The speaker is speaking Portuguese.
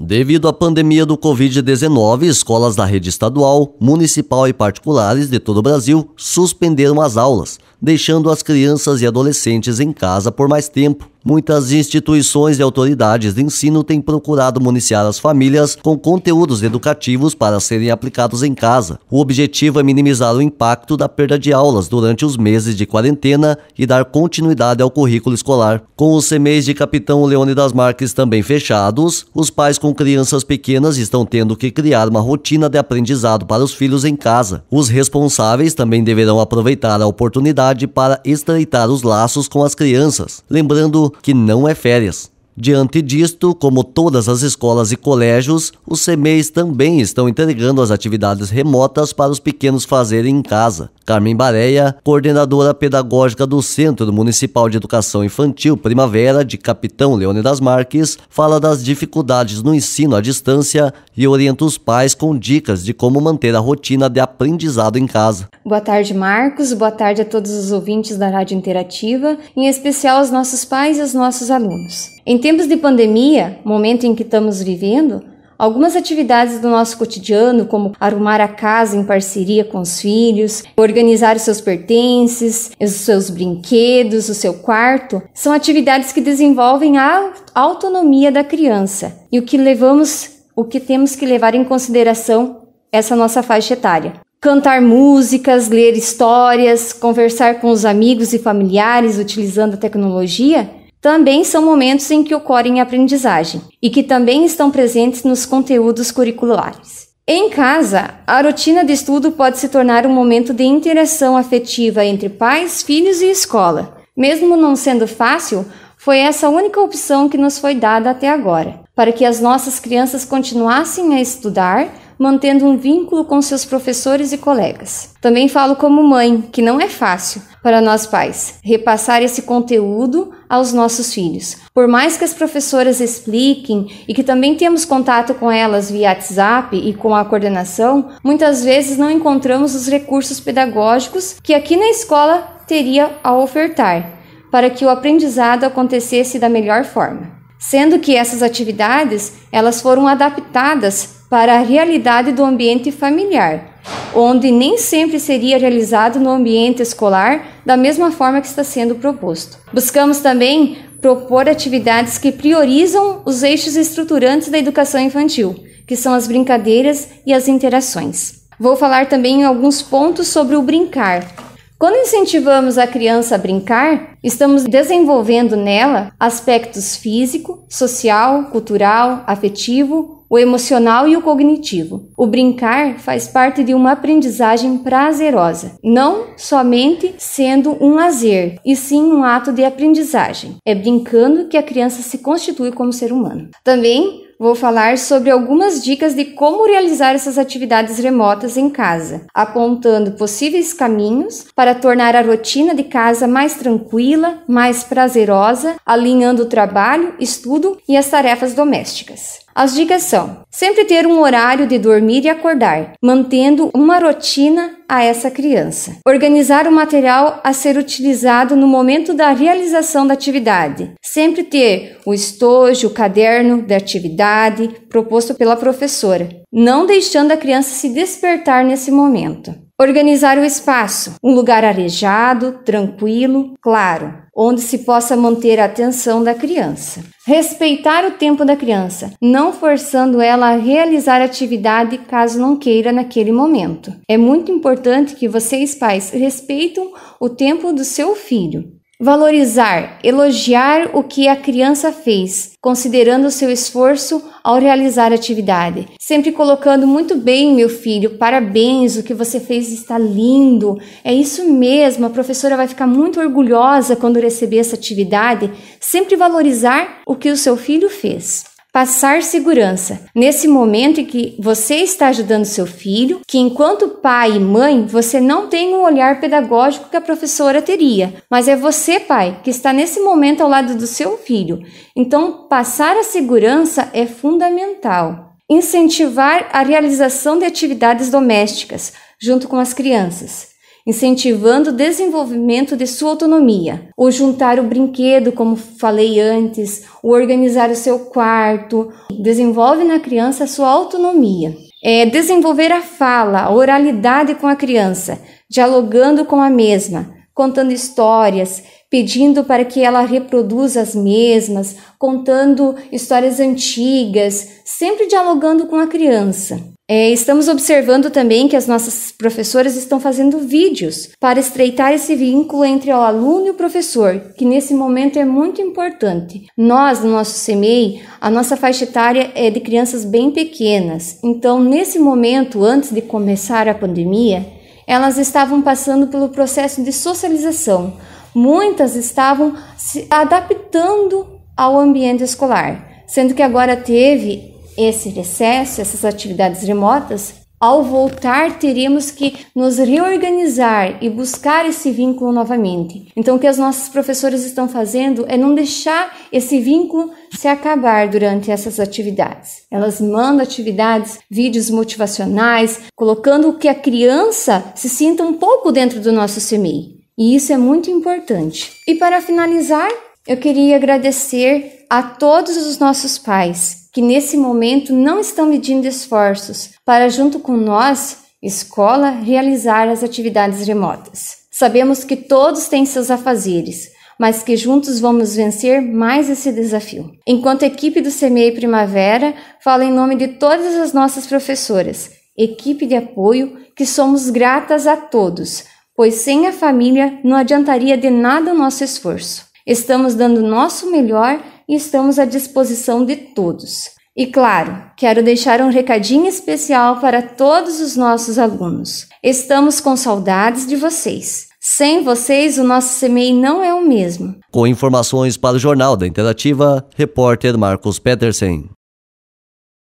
Devido à pandemia do Covid-19, escolas da rede estadual, municipal e particulares de todo o Brasil suspenderam as aulas, deixando as crianças e adolescentes em casa por mais tempo. Muitas instituições e autoridades de ensino têm procurado municiar as famílias com conteúdos educativos para serem aplicados em casa. O objetivo é minimizar o impacto da perda de aulas durante os meses de quarentena e dar continuidade ao currículo escolar. Com os CMEs de Capitão das Marques também fechados, os pais com crianças pequenas estão tendo que criar uma rotina de aprendizado para os filhos em casa. Os responsáveis também deverão aproveitar a oportunidade para estreitar os laços com as crianças, lembrando que não é férias. Diante disto, como todas as escolas e colégios, os CMEs também estão entregando as atividades remotas para os pequenos fazerem em casa. Carmen Bareia, coordenadora pedagógica do Centro Municipal de Educação Infantil Primavera de Capitão Leone das Marques, fala das dificuldades no ensino à distância e orienta os pais com dicas de como manter a rotina de aprendizado em casa. Boa tarde, Marcos. Boa tarde a todos os ouvintes da Rádio Interativa, em especial aos nossos pais e aos nossos alunos. Em tempos de pandemia, momento em que estamos vivendo, Algumas atividades do nosso cotidiano, como arrumar a casa em parceria com os filhos, organizar os seus pertences, os seus brinquedos, o seu quarto, são atividades que desenvolvem a autonomia da criança e o que levamos, o que temos que levar em consideração essa nossa faixa etária. Cantar músicas, ler histórias, conversar com os amigos e familiares utilizando a tecnologia também são momentos em que ocorrem aprendizagem e que também estão presentes nos conteúdos curriculares. Em casa, a rotina de estudo pode se tornar um momento de interação afetiva entre pais, filhos e escola. Mesmo não sendo fácil, foi essa a única opção que nos foi dada até agora, para que as nossas crianças continuassem a estudar, mantendo um vínculo com seus professores e colegas. Também falo como mãe que não é fácil, para nós pais, repassar esse conteúdo aos nossos filhos. Por mais que as professoras expliquem e que também temos contato com elas via WhatsApp e com a coordenação, muitas vezes não encontramos os recursos pedagógicos que aqui na escola teria a ofertar para que o aprendizado acontecesse da melhor forma. Sendo que essas atividades, elas foram adaptadas para a realidade do ambiente familiar, onde nem sempre seria realizado no ambiente escolar da mesma forma que está sendo proposto. Buscamos também propor atividades que priorizam os eixos estruturantes da educação infantil, que são as brincadeiras e as interações. Vou falar também em alguns pontos sobre o brincar. Quando incentivamos a criança a brincar, estamos desenvolvendo nela aspectos físico, social, cultural, afetivo, o emocional e o cognitivo. O brincar faz parte de uma aprendizagem prazerosa, não somente sendo um lazer, e sim um ato de aprendizagem. É brincando que a criança se constitui como ser humano. Também vou falar sobre algumas dicas de como realizar essas atividades remotas em casa, apontando possíveis caminhos para tornar a rotina de casa mais tranquila, mais prazerosa, alinhando o trabalho, estudo e as tarefas domésticas. As dicas são: sempre ter um horário de dormir e acordar, mantendo uma rotina a essa criança. Organizar o material a ser utilizado no momento da realização da atividade. Sempre ter o estojo, o caderno da atividade proposto pela professora, não deixando a criança se despertar nesse momento. Organizar o espaço, um lugar arejado, tranquilo, claro, onde se possa manter a atenção da criança. Respeitar o tempo da criança, não forçando ela a realizar atividade caso não queira naquele momento. É muito importante que vocês, pais, respeitem o tempo do seu filho. Valorizar, elogiar o que a criança fez, considerando o seu esforço ao realizar a atividade. Sempre colocando muito bem, meu filho, parabéns, o que você fez está lindo. É isso mesmo, a professora vai ficar muito orgulhosa quando receber essa atividade. Sempre valorizar o que o seu filho fez. Passar segurança. Nesse momento em que você está ajudando seu filho, que enquanto pai e mãe, você não tem um olhar pedagógico que a professora teria, mas é você, pai, que está nesse momento ao lado do seu filho. Então, passar a segurança é fundamental. Incentivar a realização de atividades domésticas junto com as crianças incentivando o desenvolvimento de sua autonomia. O juntar o brinquedo, como falei antes, o organizar o seu quarto, desenvolve na criança a sua autonomia. É desenvolver a fala, a oralidade com a criança, dialogando com a mesma, contando histórias, pedindo para que ela reproduza as mesmas, contando histórias antigas, sempre dialogando com a criança. É, estamos observando também que as nossas professoras estão fazendo vídeos para estreitar esse vínculo entre o aluno e o professor, que nesse momento é muito importante. Nós, no nosso CMEI, a nossa faixa etária é de crianças bem pequenas, então, nesse momento, antes de começar a pandemia, elas estavam passando pelo processo de socialização, Muitas estavam se adaptando ao ambiente escolar, sendo que agora teve esse recesso, essas atividades remotas. Ao voltar, teríamos que nos reorganizar e buscar esse vínculo novamente. Então, o que as nossas professoras estão fazendo é não deixar esse vínculo se acabar durante essas atividades. Elas mandam atividades, vídeos motivacionais, colocando que a criança se sinta um pouco dentro do nosso CMI. E isso é muito importante. E para finalizar, eu queria agradecer a todos os nossos pais que nesse momento não estão medindo esforços para, junto com nós, escola, realizar as atividades remotas. Sabemos que todos têm seus afazeres, mas que juntos vamos vencer mais esse desafio. Enquanto equipe do CMEI Primavera, falo em nome de todas as nossas professoras, equipe de apoio, que somos gratas a todos pois sem a família não adiantaria de nada o nosso esforço. Estamos dando o nosso melhor e estamos à disposição de todos. E claro, quero deixar um recadinho especial para todos os nossos alunos. Estamos com saudades de vocês. Sem vocês, o nosso CMEI não é o mesmo. Com informações para o Jornal da Interativa, repórter Marcos Petersen.